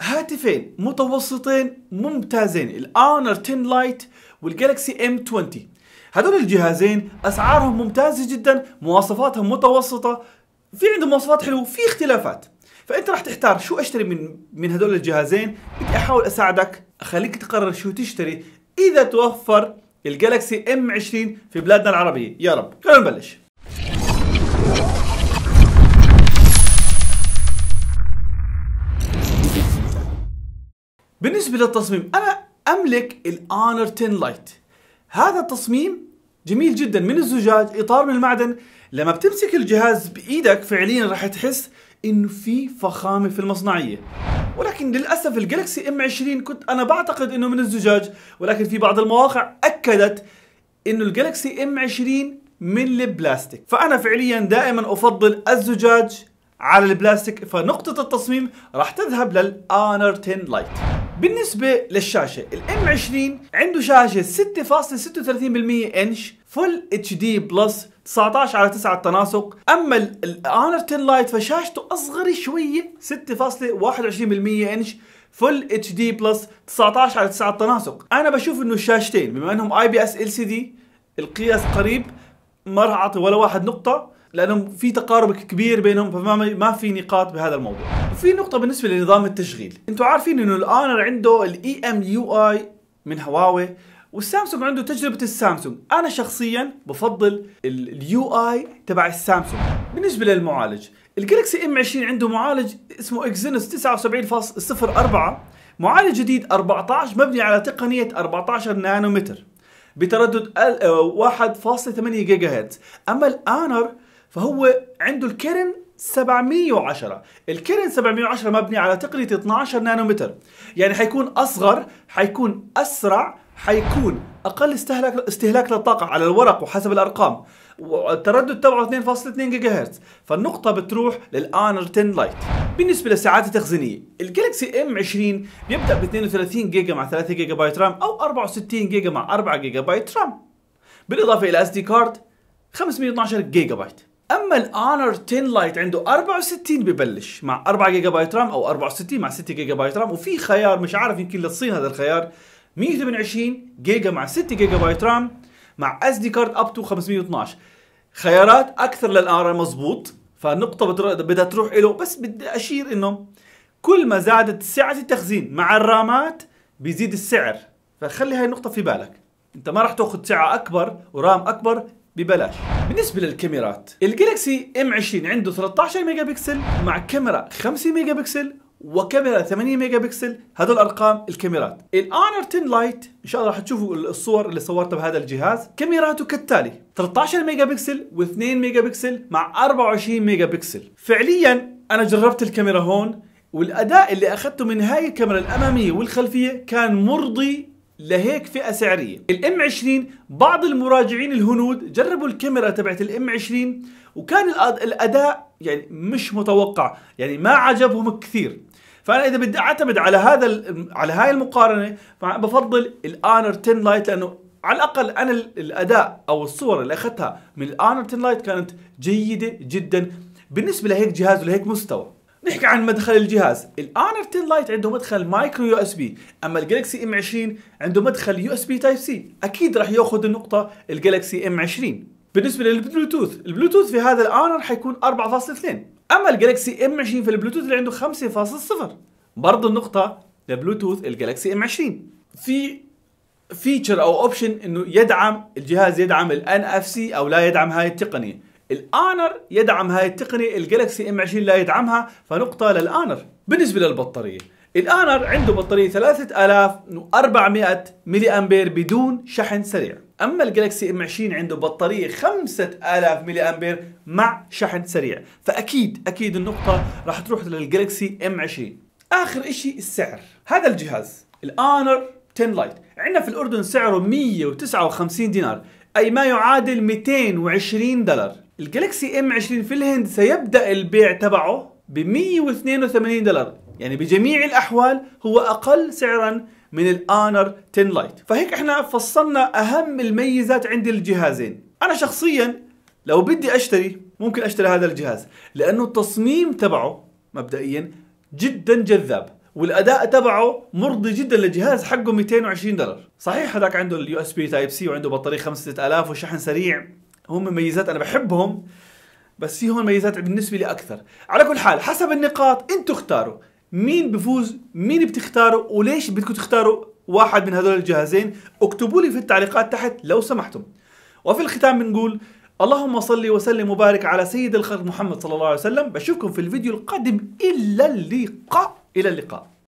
هاتفين متوسطين ممتازين الاونر 10 لايت والجالكسي ام 20 هذول الجهازين اسعارهم ممتازه جدا مواصفاتهم متوسطه في عندهم مواصفات حلوه في اختلافات فانت راح تحتار شو اشتري من من هذول الجهازين بدي احاول اساعدك اخليك تقرر شو تشتري اذا توفر الجالكسي ام 20 في بلادنا العربيه يا رب خلينا نبلش بالنسبة للتصميم أنا أملك الأنر 10 لايت هذا التصميم جميل جدا من الزجاج إطار من المعدن لما بتمسك الجهاز بإيدك فعليا راح تحس إنه في فخامة في المصنعية ولكن للأسف الجالكسي ام 20 كنت أنا بعتقد إنه من الزجاج ولكن في بعض المواقع أكدت إنه الجالكسي ام 20 من البلاستيك فأنا فعليا دائما أفضل الزجاج على البلاستيك فنقطة التصميم راح تذهب للآنر 10 لايت بالنسبة للشاشة الام 20 عنده شاشة 6.36% انش فل اتش دي بلس 19 على 9 التناسق اما الاونر 10 لايت فشاشته اصغر شوية 6.21% انش فل اتش دي بلس 19 على 9 التناسق انا بشوف انه الشاشتين بما انهم اي بي اس ال سي دي القياس قريب ما راح اعطي ولا واحد نقطة لانه في تقارب كبير بينهم فما ما في نقاط بهذا الموضوع وفي نقطه بالنسبه لنظام التشغيل انتم عارفين انه الانر عنده الاي ام يو اي من هواوي والسامسونج عنده تجربه السامسونج انا شخصيا بفضل اليو اي تبع السامسونج بالنسبه للمعالج الجالكسي ام 20 عنده معالج اسمه اكزينوس 79.04 معالج جديد 14 مبني على تقنيه 14 نانومتر بتردد 1.8 جيجا هرتز اما الانر فهو عنده الكرن 710 الكرن 710 مبني على تقنية 12 نانومتر يعني حيكون أصغر حيكون أسرع حيكون أقل استهلاك استهلاك للطاقة على الورق وحسب الأرقام والتردد تبعه 2.2 جيجا هرتز فالنقطة بتروح للآنر 10 لايت بالنسبة للساعات التخزينية الجالكسي ام 20 بيبدأ ب 32 جيجا مع 3 جيجا بايت رام أو 64 جيجا مع 4 جيجا بايت رام بالإضافة إلى اس دي كارد 512 جيجا بايت اما الاونر 10 لايت عنده 64 ببلش مع 4 جيجا بايت رام او 64 مع 6 جيجا بايت رام وفي خيار مش عارف يمكن للصين هذا الخيار 128 جيجا مع 6 جيجا بايت رام مع اس دي كارد اب تو 512 خيارات اكثر للار مزبوط فالنقطه بدها تروح له بس بدي اشير انه كل ما زادت سعه التخزين مع الرامات بيزيد السعر فخلي هاي النقطه في بالك انت ما راح تاخذ سعه اكبر ورام اكبر ببلاش بالنسبه للكاميرات الجالكسي ام 20 عنده 13 ميجا بكسل مع كاميرا 5 ميجا بكسل وكاميرا 8 ميجا بكسل هدول ارقام الكاميرات الاونر 10 لايت ان شاء الله رح تشوفوا الصور اللي صورتها بهذا الجهاز كاميراته كالتالي 13 ميجا بكسل و2 ميجا بكسل مع 24 ميجا بكسل فعليا انا جربت الكاميرا هون والاداء اللي اخذته من هاي الكاميرا الاماميه والخلفيه كان مرضي لهيك فئه سعريه الام 20 بعض المراجعين الهنود جربوا الكاميرا تبعت الام 20 وكان الاداء يعني مش متوقع يعني ما عجبهم كثير فانا اذا بدي اعتمد على هذا على هاي المقارنه بفضل الانر 10 لايت لانه على الاقل انا الاداء او الصور اللي اخذتها من الانر 10 لايت كانت جيده جدا بالنسبه لهيك جهاز ولهيك مستوى نحكي عن مدخل الجهاز الانر 10 لايت عنده مدخل مايكرو يو اس بي اما الجالكسي ام 20 عنده مدخل يو اس بي تايب سي اكيد راح ياخذ النقطه الجالكسي ام 20 بالنسبه للبلوتوث البلوتوث في هذا الانر حيكون 4.2 اما الجالكسي ام 20 في البلوتوث اللي عنده 5.0 برضه النقطه لبلوتوث الجالكسي ام 20 في فيتشر او اوبشن انه يدعم الجهاز يدعم الان اف سي او لا يدعم هاي التقنيه الانر يدعم هاي التقنيه الجالكسي ام 20 لا يدعمها فنقطه للانر بالنسبه للبطاريه الانر عنده بطاريه 3400 ملي امبير بدون شحن سريع اما الجالكسي ام 20 عنده بطاريه 5000 ملي امبير مع شحن سريع فاكيد اكيد النقطه راح تروح للجالكسي ام 20 اخر اشي السعر هذا الجهاز الانر 10 لايت عندنا في الاردن سعره 159 دينار اي ما يعادل 220 دولار الجالكسي ام 20 في الهند سيبدأ البيع تبعه ب 182 دولار يعني بجميع الأحوال هو أقل سعرا من الانر 10 لايت فهيك احنا فصلنا أهم الميزات عند الجهازين أنا شخصيا لو بدي أشتري ممكن أشتري هذا الجهاز لأنه التصميم تبعه مبدئيا جدا جذاب والاداء تبعه مرضي جدا للجهاز حقه 220 دولار صحيح هذاك عنده اليو اس بي تايب سي وعنده بطاريه 5000 وشحن سريع هم ميزات انا بحبهم بس في هون ميزات بالنسبه لي اكثر على كل حال حسب النقاط انتم اختاروا مين بفوز مين بتختاروا وليش بدكم تختاروا واحد من هذول الجهازين اكتبوا لي في التعليقات تحت لو سمحتم وفي الختام بنقول اللهم صل وسلم وبارك على سيد الخلق محمد صلى الله عليه وسلم بشوفكم في الفيديو القادم إلى اللقاء إلى اللقاء